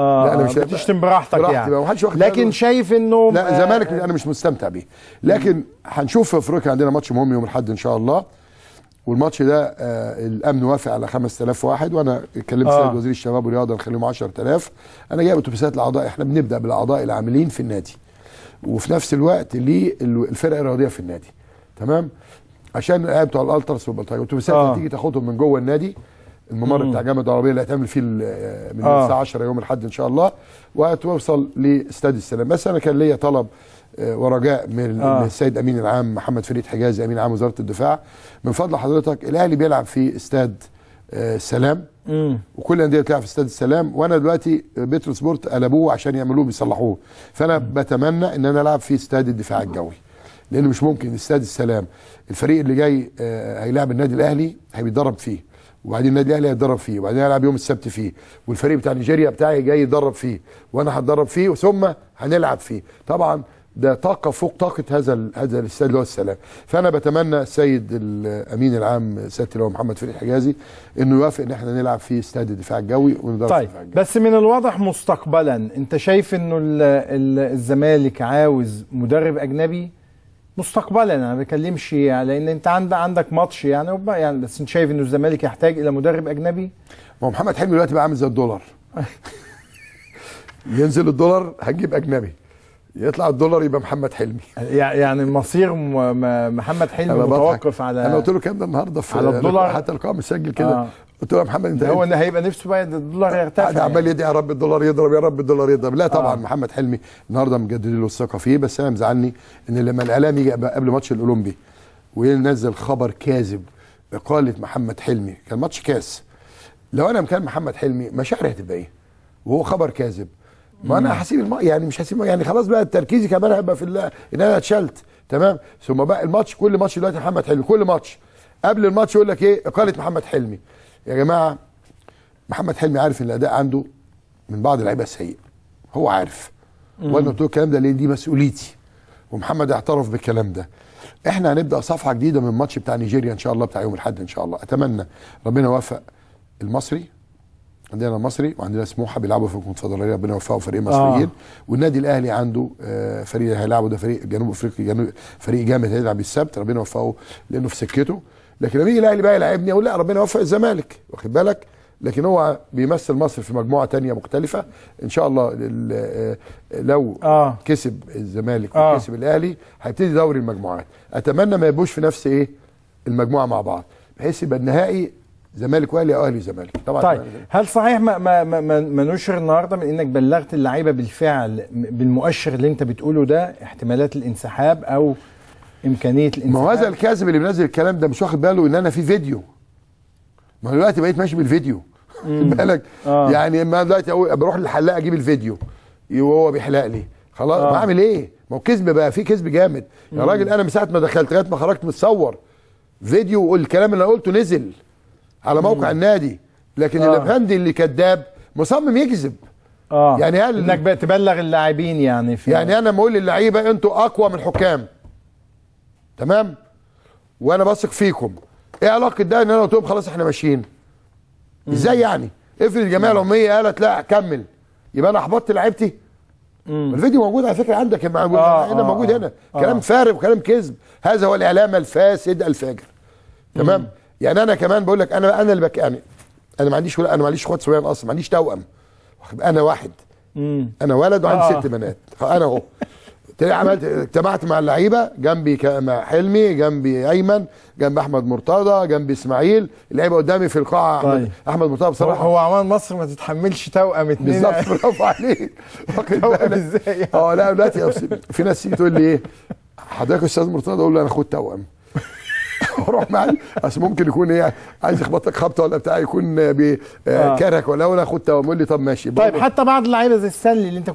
اه لا انا مش بتشتم براحتك يعني واخد لكن شايف انه لا الزمالك آه انا مش مستمتع بيه لكن هنشوف في افريقيا عندنا ماتش مهم يوم الاحد ان شاء الله والماتش ده آه الامن وافق على 5000 واحد وانا اتكلمت آه. سيد وزير الشباب والرياضه نخليهم 10000 انا جايب اتوبيسات الاعضاء احنا بنبدا بالاعضاء العاملين في النادي وفي نفس الوقت للفرق الرياضيه في النادي تمام عشان بتوع الالترس والبلطجيه اتوبيسات آه. تيجي تاخدهم من جوه النادي الممر بتاع جامعه العربيه اللي هتعمل فيه من آه. الساعه 10 يوم الاحد ان شاء الله وهتوصل لاستاد السلام بس انا كان ليا طلب آه، ورجاء من آه. السيد امين العام محمد فريد حجازي امين عام وزاره الدفاع من فضل حضرتك الاهلي بيلعب في استاد السلام آه، مم. وكل الانديه بتلعب في استاد السلام وانا دلوقتي بترو سبورت قلبوه عشان يعملوه بيصلحوه فانا مم. بتمنى ان انا العب في استاد الدفاع الجوي لان مش ممكن استاد السلام الفريق اللي جاي آه، هيلاعب النادي الاهلي هيتدرب فيه وبعدين النادي الاهلي هيتدرب فيه وبعدين هلعب يوم السبت فيه والفريق بتاع نيجيريا بتاعي جاي يتدرب فيه وانا هتدرب فيه ثم هنلعب فيه طبعا ده طاقه فوق طاقه هذا هذا الاستاد اللي هو السلام فانا بتمنى السيد الامين العام سياده اللواء محمد فريد حجازي انه يوافق ان احنا نلعب في استاد الدفاع الجوي وندرب طيب الدفاع الجوي. بس من الواضح مستقبلا انت شايف انه الزمالك عاوز مدرب اجنبي مستقبلا انا ما بكلمش يعني لان انت عندك عندك ماتش يعني يعني بس انت شايف انه الزمالك يحتاج الى مدرب اجنبي ما هو محمد حلمي دلوقتي بقى عامل زي الدولار ينزل الدولار هتجيب اجنبي يطلع الدولار يبقى محمد حلمي يعني مصير محمد حلمي متوقف على انا قلت له كام ده النهارده في على الدولار حتى القاء مسجل كده آه. قلت له يا محمد انت هو ان هيبقى نفسه بقى الدولار آه، يرتفع قاعد عمال يعني. يدعي يا رب الدولار يضرب يا رب الدولار يضرب لا طبعا آه. محمد حلمي النهارده مجدد له الثقه فيه بس انا مزعلني ان لما الاعلام يجي قبل ماتش الاولمبي وينزل خبر كاذب اقاله محمد حلمي كان ماتش كاس لو انا مكان محمد حلمي مشاعري هتبقى ايه؟ وهو خبر كاذب ما انا هسيب الم... يعني مش هسيب يعني خلاص بقى تركيزي كمان هيبقى في اللي... ان انا اتشلت تمام ثم بقى الماتش كل ماتش دلوقتي محمد حلمي كل ماتش قبل الماتش يقول لك ايه اقاله محمد حلمي يا جماعه محمد حلمي عارف ان الاداء عنده من بعض اللعيبه سيء هو عارف وانا قلت الكلام ده لان دي مسؤوليتي ومحمد اعترف بالكلام ده احنا هنبدا صفحه جديده من الماتش بتاع نيجيريا ان شاء الله بتاع يوم الاحد ان شاء الله اتمنى ربنا يوفق المصري عندنا المصري وعندنا سموحه بيلعبوا في الكونفدراليه ربنا يوفقه فريق آه. مصريين آه. والنادي الاهلي عنده آه، فريق هيلاعبه ده فريق جنوب افريقي جنوب فريق جامد هيلعب السبت ربنا يوفقه لانه في سكته لكن لما يجي الاهلي بقى يلاعبني اقول لا ربنا يوفق الزمالك واخد بالك لكن هو بيمثل مصر في مجموعه تانية مختلفه ان شاء الله آه، لو آه. كسب الزمالك آه. وكسب الاهلي هيبتدي دوري المجموعات اتمنى ما يبقوش في نفس ايه المجموعه مع بعض بحيث يبقى النهائي زمالك واهلي او اهلي وزمالك طبعا طيب هل صحيح ما ما ما, ما نشر النهارده من انك بلغت اللعيبه بالفعل بالمؤشر اللي انت بتقوله ده احتمالات الانسحاب او امكانيه الانسان ما هو هذا الكاذب اللي بينزل الكلام ده مش واخد باله ان انا في فيديو ما هو دلوقتي بقيت ماشي بالفيديو بالك آه. يعني اما دلوقتي بروح للحلاق اجيب الفيديو وهو بيحلق لي خلاص آه. بعمل ايه؟ ما هو كذب بقى في كذب جامد يا راجل انا من ساعه ما دخلت لغايه ما خرجت متصور فيديو والكلام اللي انا قلته نزل على موقع مم. النادي لكن آه. الافندي اللي كذاب مصمم يكذب اه يعني هل انك تبلغ اللاعبين يعني في يعني انا بقول للعيبه انتوا اقوى من الحكام تمام وانا بثق فيكم ايه علاقه ده ان انا قلت لهم خلاص احنا ماشيين ازاي يعني افرض الجمعيه العموميه قالت لا كمل يبقى انا احبطت لعيبتي الفيديو موجود على فكره عندك هنا آه هنا موجود آه، هنا آه كلام فارغ وكلام كذب هذا هو الاعلام الفاسد الفاجر تمام يعني انا كمان بقول لك انا انا اللي بك يعني انا ما عنديش انا ما عنديش اخوات صبيان اصلا ما عنديش توأم انا واحد انا ولد وعندي آه. ست بنات انا اهو تلاقي عملت اجتمعت مع اللعيبه جنبي حلمي جنبي ايمن جنب احمد مرتضى جنبي اسماعيل اللعيبه قدامي في القاعه طيب. احمد, أحمد مرتضى بصراحه هو عمال مصر ما تتحملش توأم اتنين بالظبط برافو عليك توأم ازاي يعني؟ اه لا دلوقتي في ناس تيجي تقول لي ايه حضرتك استاذ مرتضى اقول له انا اخد توأم روح معايا اصل ممكن يكون ايه عايز يخبطك خبطه ولا بتاع يكون بكرهك آه، آه. ولا انا اخد توام يقول لي طب ماشي طيب حتى بعض اللعيبه زي السلي اللي انت